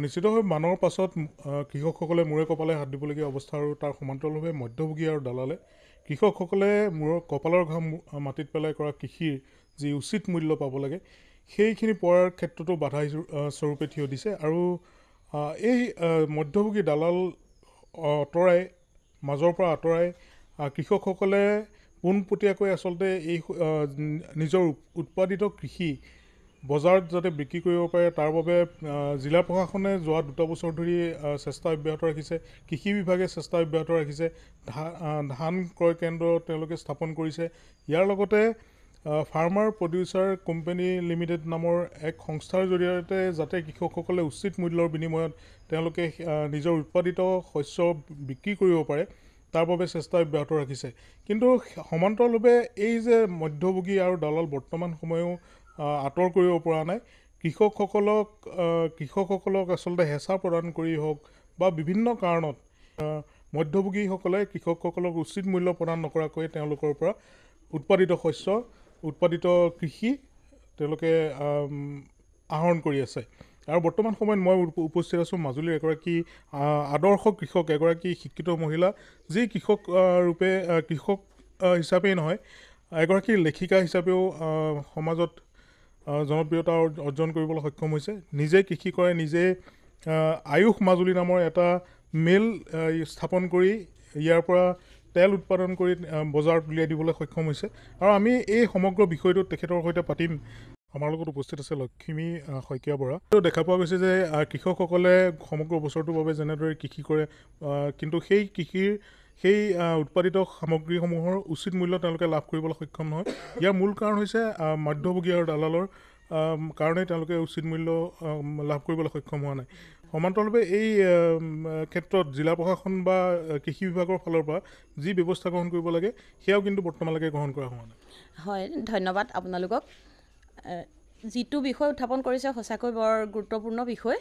নিশ্চিতভাৱে মানৰ পাছত কৃষকসকলে মূৰে কপালে হাত দিবলগীয়া অৱস্থা আৰু তাৰ সমান্তৰালভাৱে মধ্যভোগী আৰু দালালে কৃষকসকলে মূৰৰ কপালৰ ঘাম মাটিত পেলাই কৰা কৃষিৰ যি উচিত মূল্য পাব লাগে সেইখিনি পোৱাৰ ক্ষেত্ৰতো বাধা স্বৰূপে থিয় দিছে আৰু এই মধ্যভোগী দালাল আঁতৰাই মাজৰ পৰা আঁতৰাই কৃষকসকলে পোনপটীয়াকৈ আচলতে এই নিজৰ উৎপাদিত কৃষি বজাৰত যাতে বিক্ৰী কৰিব পাৰে তাৰ বাবে জিলা প্ৰশাসনে যোৱা দুটা বছৰ ধৰি চেষ্টা অব্যাহত ৰাখিছে কৃষি বিভাগে চেষ্টা অব্যাহত ৰাখিছে ধান ক্ৰয় কেন্দ্ৰ তেওঁলোকে স্থাপন কৰিছে ইয়াৰ লগতে ফাৰ্মাৰ প্ৰডিউচাৰ কোম্পেনী লিমিটেড নামৰ এক সংস্থাৰ জৰিয়তে যাতে কৃষকসকলে উচিত মূল্যৰ বিনিময়ত তেওঁলোকে নিজৰ উৎপাদিত শস্য বিক্ৰী কৰিব পাৰে তাৰ বাবে চেষ্টা অব্যাহত ৰাখিছে কিন্তু সমান্তৰালভাৱে এই যে মধ্যভোগী আৰু দালাল বৰ্তমান সময়ো আঁতৰ কৰিব পৰা নাই কৃষকসকলক কৃষকসকলক আচলতে হেঁচা প্ৰদান কৰি হওক বা বিভিন্ন কাৰণত মধ্যভোগীসকলে কৃষকসকলক উচিত মূল্য প্ৰদান নকৰাকৈ তেওঁলোকৰ পৰা উৎপাদিত শস্য উৎপাদিত কৃষি তেওঁলোকে আহৰণ কৰি আছে আৰু বৰ্তমান সময়ত মই উপস্থিত আছোঁ মাজুলীৰ এগৰাকী আদৰ্শ কৃষক এগৰাকী শিক্ষিত মহিলা যি কৃষক ৰূপে কৃষক হিচাপেই নহয় এগৰাকী লেখিকা হিচাপেও সমাজত জনপ্ৰিয়তা অৰ্জন কৰিবলৈ সক্ষম হৈছে নিজে কৃষি কৰে নিজে আয়ুস মাজুলী নামৰ এটা মিল স্থাপন কৰি ইয়াৰ পৰা তেল উৎপাদন কৰি বজাৰত উলিয়াই দিবলৈ সক্ষম হৈছে আৰু আমি এই সমগ্ৰ বিষয়টো তেখেতৰ সৈতে পাতিম আমাৰ লগত উপস্থিত আছে লক্ষ্মী শইকীয়া বৰা দেখা পোৱা গৈছে যে কৃষকসকলে সমগ্ৰ বছৰটোৰ বাবে যেনেদৰে কৃষি কৰে কিন্তু সেই কৃষিৰ সেই উৎপাদিত সামগ্ৰীসমূহৰ উচিত মূল্য তেওঁলোকে লাভ কৰিবলৈ সক্ষম নহয় ইয়াৰ মূল কাৰণ হৈছে মধ্যভোগী আৰু দালালৰ কাৰণেই তেওঁলোকে উচিত মূল্য লাভ কৰিবলৈ সক্ষম হোৱা নাই সমান্তৰালভাৱে এই ক্ষেত্ৰত জিলা প্ৰশাসন বা কৃষি বিভাগৰ ফালৰ পৰা যি ব্যৱস্থা গ্ৰহণ কৰিব লাগে সেয়াও কিন্তু বৰ্তমানলৈকে গ্ৰহণ কৰা হোৱা নাই হয় ধন্যবাদ আপোনালোকক যিটো বিষয় উত্থাপন কৰিছে সঁচাকৈ বৰ গুৰুত্বপূৰ্ণ বিষয়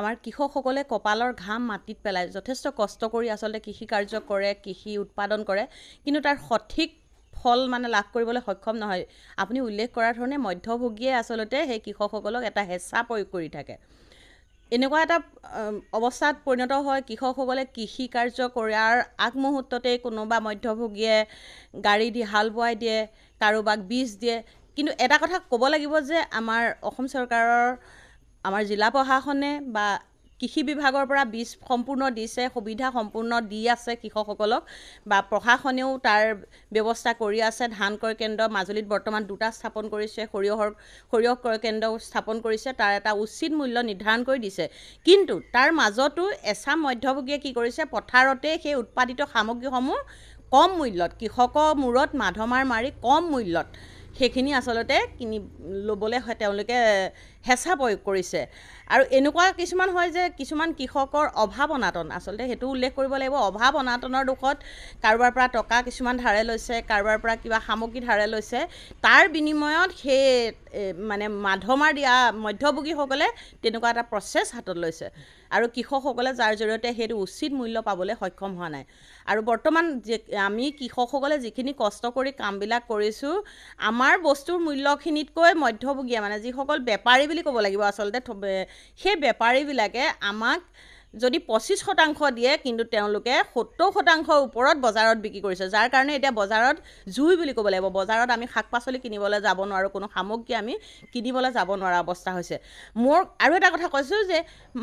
আমাৰ কৃষকসকলে কপালৰ ঘাম মাটিত পেলায় যথেষ্ট কষ্ট কৰি আচলতে কৃষি কাৰ্য কৰে কৃষি উৎপাদন কৰে কিন্তু তাৰ সঠিক ফল মানে লাভ কৰিবলৈ সক্ষম নহয় আপুনি উল্লেখ কৰাৰ ধৰণে মধ্যভোগীয়ে আচলতে সেই কৃষকসকলক এটা হেঁচা প্ৰয়োগ কৰি থাকে এনেকুৱা এটা অৱস্থাত পৰিণত হয় কৃষকসকলে কৃষি কাৰ্য কৰাৰ আগমুহূৰ্ততেই কোনোবা মধ্যভোগীয়ে গাড়ী দি হাল বোৱাই দিয়ে কাৰোবাক বীজ দিয়ে কিন্তু এটা কথা ক'ব লাগিব যে আমাৰ অসম চৰকাৰৰ আমাৰ জিলা প্ৰশাসনে বা কৃষি বিভাগৰ পৰা বীজ সম্পূৰ্ণ দিছে সুবিধা সম্পূৰ্ণ দি আছে কৃষকসকলক বা প্ৰশাসনেও তাৰ ব্যৱস্থা কৰি আছে ধান ক্ৰয় কেন্দ্ৰ মাজুলীত বৰ্তমান দুটা স্থাপন কৰিছে সৰিয়হৰ সৰিয়হ ক্ৰয় কেন্দ্ৰ স্থাপন কৰিছে তাৰ এটা উচিত মূল্য নিৰ্ধাৰণ কৰি দিছে কিন্তু তাৰ মাজতো এচাম মধ্যভোগীয়ে কি কৰিছে পথাৰতে সেই উৎপাদিত সামগ্ৰীসমূহ কম মূল্যত কৃষকৰ মূৰত মাধমাৰ মাৰি কম মূল্যত সেইখিনি আচলতে কিনি ল'বলৈ হয় তেওঁলোকে হেঁচা প্ৰয়োগ কৰিছে আৰু এনেকুৱা কিছুমান হয় যে কিছুমান কৃষকৰ অভাৱ অনাটন আচলতে সেইটো উল্লেখ কৰিব লাগিব অভাৱ অনাটনৰ দোষত কাৰোবাৰ পৰা টকা কিছুমান ধাৰে লৈছে কাৰোবাৰ পৰা কিবা সামগ্ৰী ধাৰে লৈছে তাৰ বিনিময়ত সেই মানে মাধমাৰ দিয়া মধ্যভোগীসকলে তেনেকুৱা এটা প্ৰচেছ হাতত লৈছে আৰু কৃষকসকলে যাৰ জৰিয়তে সেইটো উচিত মূল্য পাবলৈ সক্ষম হোৱা নাই আৰু বৰ্তমান যে আমি কৃষকসকলে যিখিনি কষ্ট কৰি কামবিলাক কৰিছোঁ আমাৰ বস্তুৰ মূল্যখিনিতকৈ মধ্যভোগীয়ে মানে যিসকল বেপাৰী বুলি ক'ব লাগিব আচলতে সেই বেপাৰীবিলাকে আমাক যদি পঁচিছ শতাংশ দিয়ে কিন্তু তেওঁলোকে সত্তৰ শতাংশৰ ওপৰত বজাৰত বিক্ৰী কৰিছে যাৰ কাৰণে এতিয়া বজাৰত জুই বুলি ক'ব লাগিব বজাৰত আমি শাক পাচলি কিনিবলৈ যাব নোৱাৰোঁ কোনো সামগ্ৰী আমি কিনিবলৈ যাব নোৱাৰা অৱস্থা হৈছে মোৰ আৰু এটা কথা কৈছোঁ যে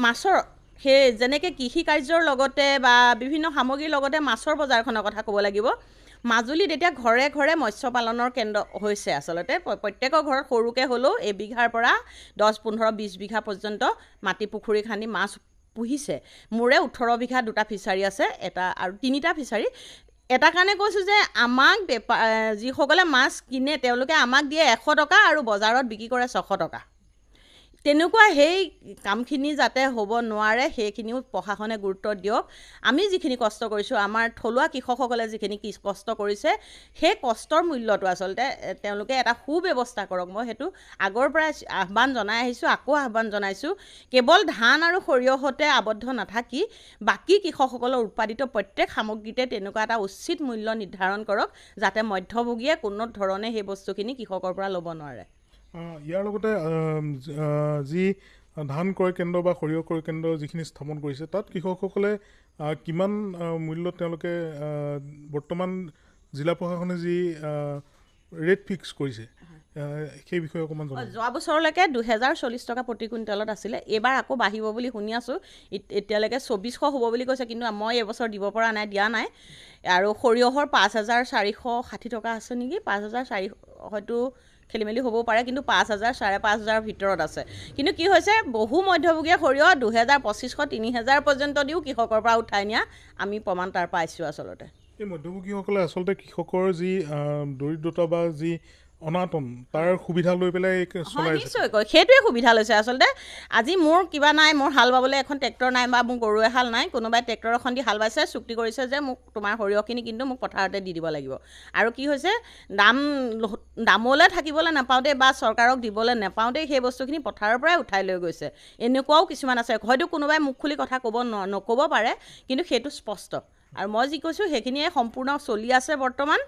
মাছৰ সেই যেনেকৈ কাৰ্যৰ লগতে বা বিভিন্ন সামগ্ৰীৰ লগতে মাছৰ বজাৰখনৰ কথা ক'ব লাগিব মাজুলীত এতিয়া ঘৰে ঘৰে মৎস্য পালনৰ কেন্দ্ৰ হৈছে আচলতে প্ৰত্যেকৰ ঘৰত সৰুকৈ হ'লেও এবিঘাৰ পৰা দহ পোন্ধৰ বিছ বিঘা পৰ্যন্ত মাটি পুখুৰী খান্দি মাছ পুহিছে মোৰে ওঠৰ বিঘা দুটা ফিচাৰী আছে এটা আৰু তিনিটা ফিচাৰী এটা কাৰণে কৈছোঁ যে আমাক বেপাৰ যিসকলে মাছ কিনে তেওঁলোকে আমাক দিয়ে এশ টকা আৰু বজাৰত বিক্ৰী কৰে ছশ টকা তেনেকুৱা সেই কামখিনি যাতে হ'ব নোৱাৰে সেইখিনিও প্ৰশাসনে গুৰুত্ব দিয়ক আমি যিখিনি কষ্ট কৰিছোঁ আমাৰ থলুৱা কৃষকসকলে যিখিনি কষ্ট কৰিছে সেই কষ্টৰ মূল্যটো আচলতে তেওঁলোকে এটা সু ব্যৱস্থা কৰক মই সেইটো আগৰ পৰাই আহ্বান জনাই আহিছোঁ আকৌ আহ্বান জনাইছোঁ কেৱল ধান আৰু সৰিয়হতে আৱদ্ধ নাথাকি বাকী কৃষকসকলৰ উৎপাদিত প্ৰত্যেক সামগ্ৰীতে তেনেকুৱা এটা উচিত মূল্য নিৰ্ধাৰণ কৰক যাতে মধ্যভোগীয়ে কোনো ধৰণে সেই বস্তুখিনি কৃষকৰ পৰা ল'ব নোৱাৰে ইয়াৰ লগতে যি ধান ক্ৰয় কেন্দ্ৰ বা সৰিয়হ ক্ৰয় কেন্দ্ৰ যিখিনি স্থাপন কৰিছে তাত কৃষকসকলে কিমান মূল্যত তেওঁলোকে বৰ্তমান জিলা প্ৰশাসনে যি ৰেট ফিক্স কৰিছে সেই বিষয়ে অকণমান যোৱা বছৰলৈকে দুহেজাৰ চল্লিছ টকা প্ৰতি কুইণ্টেলত আছিলে এইবাৰ আকৌ বাঢ়িব বুলি শুনি আছোঁ এতিয়ালৈকে চৌবিছশ হ'ব বুলি কৈছে কিন্তু মই এইবছৰ দিব পৰা নাই দিয়া নাই আৰু সৰিয়হৰ পাঁচ হাজাৰ চাৰিশ ষাঠি টকা আছে নেকি পাঁচ হাজাৰ চাৰি হয়তো খেলি মেলি হ'ব পাৰে কিন্তু পাঁচ হাজাৰ চাৰে পাঁচ হাজাৰৰ ভিতৰত আছে কিন্তু কি হৈছে বহু মধ্যভোগীয়ে সৰিয়হ দুহেজাৰ পঁচিছশ তিনি হেজাৰ পৰ্যন্ত দিও কৃষকৰ পৰা উঠাই নিয়া আমি প্ৰমাণ তাৰ পৰা পাইছোঁ আচলতে এই মধ্যভোগীসকলে আচলতে কৃষকৰ যি দৰিদ্ৰতা বা যি অনাতন তাৰ সুবিধা লৈ পেলাই নিশ্চয় কয় সেইটোৱে সুবিধা লৈছে আচলতে আজি মোৰ কিবা নাই মোৰ হাল বাবলৈ এখন ট্ৰেক্টৰ নাই বা মোৰ গৰুৱে হাল নাই কোনোবাই ট্ৰেক্টৰ এখন দি হাল বাইছে চুক্তি কৰিছে যে মোক তোমাৰ সৰিয়হখিনি কিন্তু মোক পথাৰতে দি দিব লাগিব আৰু কি হৈছে দাম দামলৈ থাকিবলৈ নাপাওঁতেই বা চৰকাৰক দিবলৈ নাপাওঁতেই সেই বস্তুখিনি পথাৰৰ পৰাই উঠাই লৈ গৈছে এনেকুৱাও কিছুমান আছে হয়তো কোনোবাই মুখ খুলি কথা ক'ব ন নক'ব পাৰে কিন্তু সেইটো স্পষ্ট আৰু মই যি কৈছোঁ সেইখিনিয়ে সম্পূৰ্ণ চলি আছে বৰ্তমান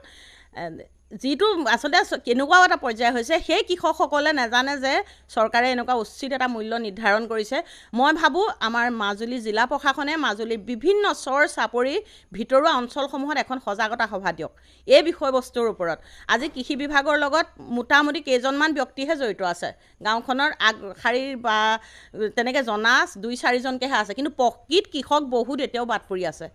যিটো আচলতে কেনেকুৱাও এটা পৰ্যায় হৈছে সেই কৃষকসকলে নাজানে যে চৰকাৰে এনেকুৱা উচিত এটা মূল্য নিৰ্ধাৰণ কৰিছে মই ভাবোঁ আমাৰ মাজুলী জিলা প্ৰশাসনে মাজুলীৰ বিভিন্ন চৰ চাপৰি ভিতৰুৱা অঞ্চলসমূহত এখন সজাগতা সভা দিয়ক এই বিষয়বস্তুৰ ওপৰত আজি কৃষি বিভাগৰ লগত মোটামুটি কেইজনমান ব্যক্তিহে জড়িত আছে গাঁওখনৰ আগশাৰীৰ বা তেনেকৈ জনা দুই চাৰিজনকেহে আছে কিন্তু প্ৰকৃত কৃষক বহুত এতিয়াও বাট পৰি আছে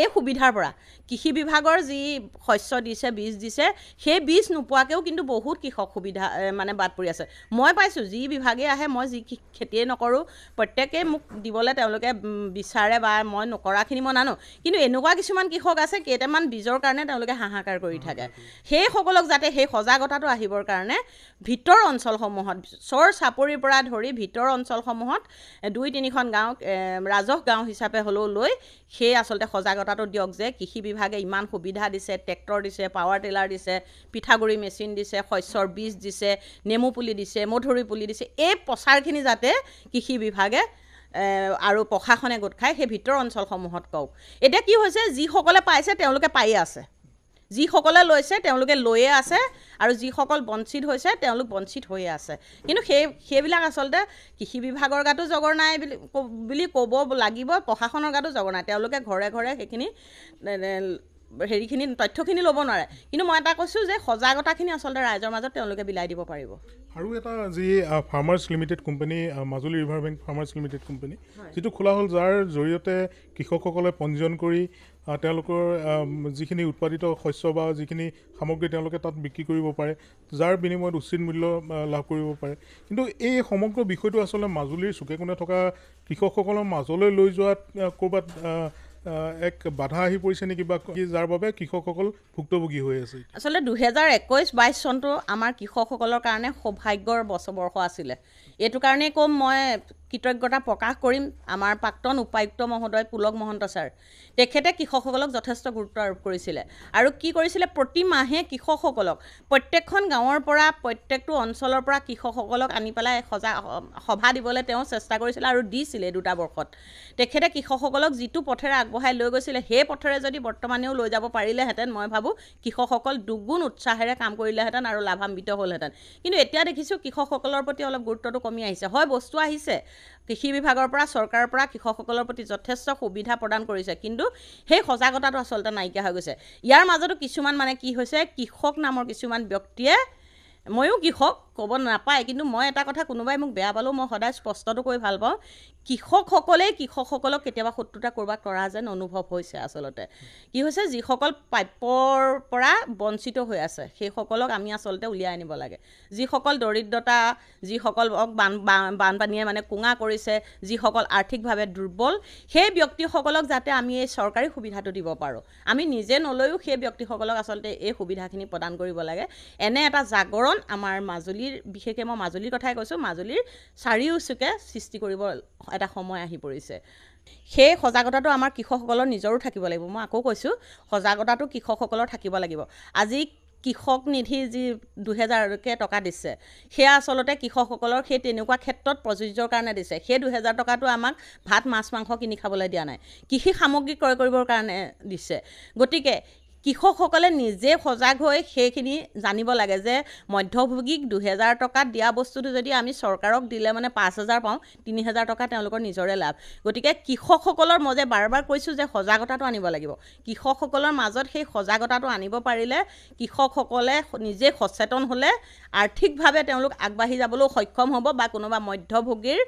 এই সুবিধাৰ পৰা কৃষি বিভাগৰ যি শস্য দিছে বীজ দিছে সেই বীজ নোপোৱাকৈও কিন্তু বহুত কৃষক সুবিধা মানে বাদ পৰি আছে মই পাইছোঁ যি বিভাগেই আহে মই যি খেতিয়ে নকৰোঁ প্ৰত্যেকেই মোক দিবলৈ তেওঁলোকে বিচাৰে বা মই নকৰাখিনি মই নানো কিন্তু এনেকুৱা কিছুমান কৃষক আছে কেইটামান বীজৰ কাৰণে তেওঁলোকে হাহাকাৰ কৰি থাকে সেইসকলক যাতে সেই সজাগতাটো আহিবৰ কাৰণে ভিতৰ অঞ্চলসমূহত চৰ চাপৰিৰ পৰা ধৰি ভিতৰ অঞ্চলসমূহত দুই তিনিখন গাঁও ৰাজহ গাঁও হিচাপে হ'লেও লৈ সেই আচলতে সজাগতাটো দিয়ক যে কৃষি বিভাগে ইমান সুবিধা দিছে ট্ৰেক্টৰ দিছে পাৱাৰ টিলাৰ দিছে পিঠাগুড়ি মেচিন দিছে শস্যৰ বীজ দিছে নেমু পুলি দিছে মধুৰি পুলি দিছে এই প্ৰচাৰখিনি যাতে কৃষি বিভাগে আৰু প্ৰশাসনে গোট খাই সেই ভিতৰ অঞ্চলসমূহত কওক এতিয়া কি হৈছে যিসকলে পাইছে তেওঁলোকে পায়েই আছে যিসকলে লৈছে তেওঁলোকে লৈয়ে আছে আৰু যিসকল বঞ্চিত হৈছে তেওঁলোক বঞ্চিত হৈয়ে আছে কিন্তু সেই সেইবিলাক আচলতে কৃষি বিভাগৰ গাতো জগৰ নাই বুলি বুলি ক'ব লাগিব প্ৰশাসনৰ গাতো জগৰ নাই তেওঁলোকে ঘৰে ঘৰে সেইখিনি হেৰিখিনি তথ্যখিনি ল'ব নোৱাৰে কিন্তু মই এটা কৈছোঁ যে সজাগতাখিনি আচলতে ৰাইজৰ মাজত তেওঁলোকে বিলাই দিব পাৰিব আৰু এটা যি farmers limited company Majuli river bank farmers limited company যিটো খোলা হ'ল যাৰ জৰিয়তে কৃষকসকলে পঞ্জীয়ন কৰি তেওঁলোকৰ যিখিনি উৎপাদিত শস্য বা যিখিনি সামগ্ৰী তেওঁলোকে তাত বিক্ৰী কৰিব পাৰে যাৰ বিনিময়ত উচিত মূল্য লাভ কৰিব পাৰে কিন্তু এই সমগ্ৰ বিষয়টো আচলতে মাজুলীৰ চুকে কোণে থকা কৃষকসকলৰ মাজলৈ লৈ যোৱাত ক'ৰবাত এক বাধা আহি পৰিছে নেকি বা যাৰ বাবে কৃষকসকল ভুক্তভোগী হৈ আছে আচলতে দুহেজাৰ একৈছ বাইছ চনটো আমাৰ কৃষকসকলৰ কাৰণে সৌভাগ্যৰ বছৰবৰ্ষ আছিলে এইটো কাৰণেই ক'ম মই কৃতজ্ঞতা প্ৰকাশ কৰিম আমাৰ প্ৰাক্তন উপায়ুক্ত মহোদয় পুলক মহন্ত ছাৰ তেখেতে কৃষকসকলক যথেষ্ট গুৰুত্ব আৰোপ কৰিছিলে আৰু কি কৰিছিলে প্ৰতি মাহে কৃষকসকলক প্ৰত্যেকখন গাঁৱৰ পৰা প্ৰত্যেকটো অঞ্চলৰ পৰা কৃষকসকলক আনি পেলাই সজা সভা দিবলৈ তেওঁ চেষ্টা কৰিছিলে আৰু দিছিলে দুটা বৰ্ষত তেখেতে কৃষকসকলক যিটো পথেৰে আগবঢ়াই লৈ গৈছিলে সেই পথেৰে যদি বৰ্তমানেও লৈ যাব পাৰিলেহেঁতেন মই ভাবোঁ কৃষকসকল দুগুণ উৎসাহেৰে কাম কৰিলেহেঁতেন আৰু লাভান্বিত হ'লহেঁতেন কিন্তু এতিয়া দেখিছোঁ কৃষকসকলৰ প্ৰতি অলপ গুৰুত্বটো কমি আহিছে হয় বস্তু আহিছে কৃষি বিভাগৰ পৰা চৰকাৰৰ পৰা কৃষকসকলৰ প্ৰতি যথেষ্ট সুবিধা প্ৰদান কৰিছে কিন্তু সেই সজাগতাটো আচলতে নাইকিয়া হৈ গৈছে ইয়াৰ মাজতো কিছুমান মানে কি হৈছে কৃষক নামৰ কিছুমান ব্যক্তিয়ে ময়ো কৃষক ক'ব নাপায় কিন্তু মই এটা কথা কোনোবাই মোক বেয়া পালেও মই সদায় স্পষ্টটো কৰি ভাল পাওঁ কৃষকসকলেই কৃষকসকলক কেতিয়াবা শত্ৰুতা ক'ৰবাত কৰা যেন অনুভৱ হৈছে আচলতে কি হৈছে যিসকল প্ৰাপ্যৰ পৰা বঞ্চিত হৈ আছে সেইসকলক আমি আচলতে উলিয়াই আনিব লাগে যিসকল দৰিদ্ৰতা যিসকলক বান বানপানীয়ে মানে কোঙা কৰিছে যিসকল আৰ্থিকভাৱে দুৰ্বল সেই ব্যক্তিসকলক যাতে আমি এই চৰকাৰী সুবিধাটো দিব পাৰোঁ আমি নিজে নলৈও সেই ব্যক্তিসকলক আচলতে এই সুবিধাখিনি প্ৰদান কৰিব লাগে এনে এটা জাগৰণ এখন আমাৰ মাজুলীৰ বিশেষকৈ মই মাজুলীৰ কথাই কৈছোঁ মাজুলীৰ চাৰিওচুকে সৃষ্টি কৰিব এটা সময় আহি পৰিছে সেই সজাগতাটো আমাৰ কৃষকসকলৰ নিজৰো থাকিব লাগিব মই আকৌ কৈছোঁ সজাগতাটো কৃষকসকলৰ থাকিব লাগিব আজি কৃষক নিধি যি দুহেজাৰকে টকা দিছে সেয়া আচলতে কৃষকসকলৰ সেই তেনেকুৱা ক্ষেত্ৰত প্ৰযোজ্যৰ কাৰণে দিছে সেই দুহেজাৰ টকাটো আমাক ভাত মাছ মাংস কিনি খাবলৈ দিয়া নাই কৃষি সামগ্ৰী ক্ৰয় কৰিবৰ কাৰণে দিছে গতিকে কৃষকসকলে নিজে সজাগ হৈ সেইখিনি জানিব লাগে যে মধ্যভোগীক দুহেজাৰ টকাত দিয়া বস্তুটো যদি আমি চৰকাৰক দিলে মানে পাঁচ হাজাৰ পাওঁ তিনি হাজাৰ টকা তেওঁলোকৰ নিজৰে লাভ গতিকে কৃষকসকলৰ মাজে বাৰ বাৰ কৈছোঁ যে সজাগতাটো আনিব লাগিব কৃষকসকলৰ মাজত সেই সজাগতাটো আনিব পাৰিলে কৃষকসকলে নিজে সচেতন হ'লে আৰ্থিকভাৱে তেওঁলোক আগবাঢ়ি যাবলৈও সক্ষম হ'ব বা কোনোবা মধ্যভোগীৰ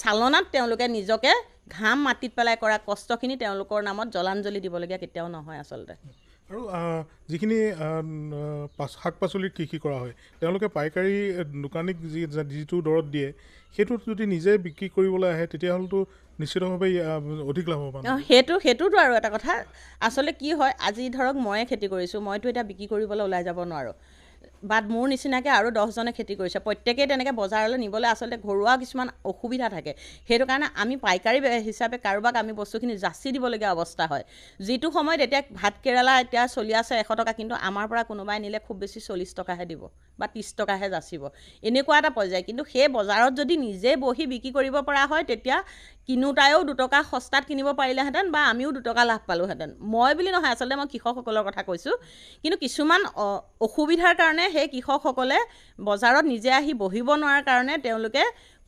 চালনাত তেওঁলোকে নিজকে ঘাম মাটিত পেলাই কৰা কষ্টখিনি তেওঁলোকৰ নামত জলাঞ্জলি দিবলগীয়া কেতিয়াও নহয় আচলতে আৰু যিখিনি শাক পাচলিৰ কৃষি কৰা হয় তেওঁলোকে পাইকাৰী দোকানীক যি যিটো দৰৱ দিয়ে সেইটো যদি নিজে বিক্ৰী কৰিবলৈ আহে তেতিয়াহ'লেতো নিশ্চিতভাৱে অধিক লাভ হ'ব সেইটো সেইটোতো আৰু এটা কথা আচলতে কি হয় আজি ধৰক ময়ে খেতি কৰিছোঁ মইতো এতিয়া বিক্ৰী কৰিবলৈ ওলাই যাব নোৱাৰোঁ বাদ মোৰ নিচিনাকৈ আৰু দহজনে খেতি কৰিছে প্ৰত্যেকেই তেনেকৈ বজাৰলৈ নিবলৈ আচলতে ঘৰুৱা কিছুমান অসুবিধা থাকে সেইটো কাৰণে আমি পাইকাৰী হিচাপে কাৰোবাক আমি বস্তুখিনি যাচি দিবলগীয়া অৱস্থা হয় যিটো সময়ত এতিয়া ভাত কেৰেলা এতিয়া চলি আছে এশ টকা কিন্তু আমাৰ পৰা কোনোবাই নিলে খুব বেছি চল্লিছ টকাহে দিব বা ত্ৰিছ টকাহে যাচিব এনেকুৱা এটা পৰ্যায় কিন্তু সেই বজাৰত যদি নিজে বহি বিক্ৰী কৰিব পৰা হয় তেতিয়া কিনোতায়েও দুটকা সস্তাত কিনিব পাৰিলেহেঁতেন বা আমিও দুটকা লাভ পালোহেঁতেন মই বুলি নহয় আচলতে মই কৃষকসকলৰ কথা কৈছোঁ কিন্তু কিছুমান অসুবিধাৰ কাৰণে সেই কৃষকসকলে বজাৰত নিজে আহি বহিব নোৱাৰাৰ কাৰণে তেওঁলোকে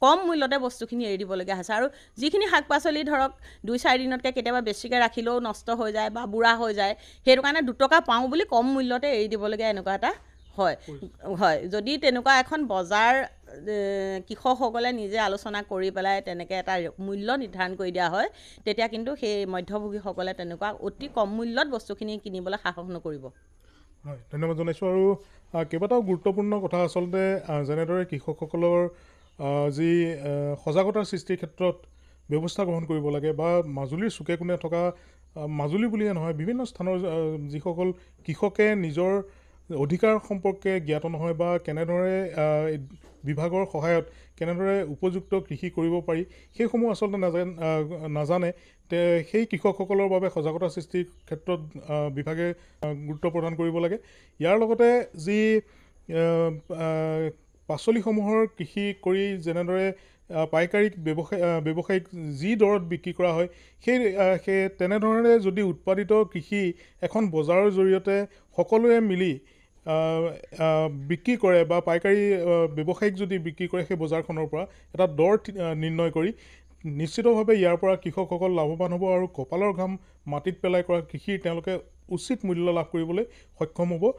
কম মূল্যতে বস্তুখিনি এৰি দিবলগীয়া হৈছে আৰু যিখিনি শাক পাচলি ধৰক দুই চাৰিদিনতকৈ কেতিয়াবা বেছিকৈ ৰাখিলেও নষ্ট হৈ যায় বা বুঢ়া হৈ যায় সেইটো কাৰণে দুটকা পাওঁ বুলি কম মূল্যতে এৰি দিবলগীয়া এনেকুৱা এটা হয় হয় যদি তেনেকুৱা এখন বজাৰ কৃষকসকলে নিজে আলোচনা কৰি পেলাই তেনেকৈ এটা মূল্য নিৰ্ধাৰণ কৰি দিয়া হয় তেতিয়া কিন্তু সেই মধ্যভোগীসকলে তেনেকুৱা অতি কম মূল্যত বস্তুখিনি কিনিবলৈ সাহস নকৰিব হয় ধন্যবাদ জনাইছোঁ আৰু কেইবাটাও গুৰুত্বপূৰ্ণ কথা আচলতে যেনেদৰে কৃষকসকলৰ যি সজাগতাৰ সৃষ্টিৰ ক্ষেত্ৰত ব্যৱস্থা গ্ৰহণ কৰিব লাগে বা মাজুলীৰ চুকে কোণে থকা মাজুলী বুলিয়ে নহয় বিভিন্ন স্থানৰ যিসকল কৃষকে নিজৰ অধিকাৰ সম্পৰ্কে জ্ঞাত নহয় বা কেনেদৰে বিভাগৰ সহায়ত কেনেদৰে উপযুক্ত কৃষি কৰিব পাৰি সেইসমূহ আচলতে নাজানে নাজানে তে সেই কৃষকসকলৰ বাবে সজাগতা সৃষ্টিৰ ক্ষেত্ৰত বিভাগে গুৰুত্ব প্ৰদান কৰিব লাগে ইয়াৰ লগতে যি পাচলিসমূহৰ কৃষি কৰি যেনেদৰে পাইকাৰীক ব্যৱসায় ব্যৱসায়িক যি দৰত বিক্ৰী কৰা হয় সেই সেই তেনেধৰণে যদি উৎপাদিত কৃষি এখন বজাৰৰ জৰিয়তে সকলোৱে মিলি বিক্ৰী কৰে বা পাইকাৰী ব্যৱসায়িক যদি বিক্ৰী কৰে সেই বজাৰখনৰ পৰা এটা দৰ নিৰ্ণয় কৰি নিশ্চিতভাৱে ইয়াৰ পৰা কৃষকসকল লাভৱান হ'ব আৰু কপালৰ ঘাম মাটিত পেলাই কৰা কৃষিৰ তেওঁলোকে উচিত মূল্য লাভ কৰিবলৈ সক্ষম হ'ব